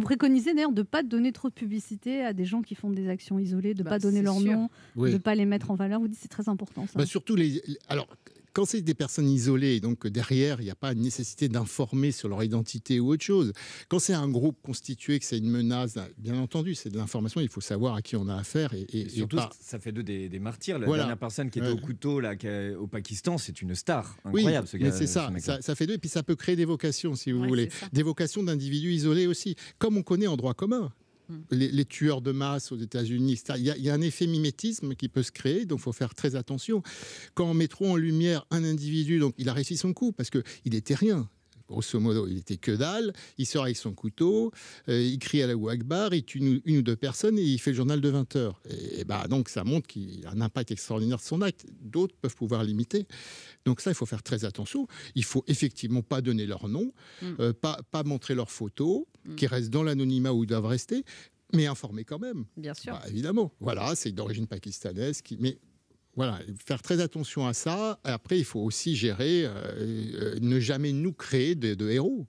Vous préconisez d'ailleurs de ne pas donner trop de publicité à des gens qui font des actions isolées, de ne bah, pas donner leur nom, de ne pas les mettre en valeur. Vous dites c'est très important ça. Bah, surtout les. Alors, quand c'est des personnes isolées, donc derrière, il n'y a pas une nécessité d'informer sur leur identité ou autre chose. Quand c'est un groupe constitué, que c'est une menace, ben, bien entendu, c'est de l'information, il faut savoir à qui on a affaire. Et, surtout, ça fait d'eux des, martyrs. La dernière personne qui était au couteau là, au Pakistan, c'est une star. Incroyable, oui, ce c'est ça, ça, fait d'eux. Et puis ça peut créer des vocations, si vous voulez. Des vocations d'individus isolés aussi, comme on connaît en droit commun. Mm. les, tueurs de masse aux États-Unis. Il y, a un effet mimétisme qui peut se créer, donc il faut faire très attention. Quand on met en lumière un individu, donc il a réussi son coup parce qu'il était rien grosso modo, il était que dalle. Il sort avec son couteau, euh, il crie à la Ouagbar, il tue une, ou deux personnes et il fait le journal de 20 heures. Et, bah, donc, ça montre qu'il a un impact extraordinaire de son acte. D'autres peuvent pouvoir l'imiter. Donc, ça, il faut faire très attention. Il faut effectivement pas donner leur nom, mm. euh, pas, pas montrer leurs photos, mm. qui restent dans l'anonymat où ils doivent rester mais informer quand même. Bien sûr. Bah, évidemment. Voilà, c'est d'origine pakistanaise. Qui... Mais voilà, faire très attention à ça. Après, il faut aussi gérer, euh, euh, ne jamais nous créer de héros.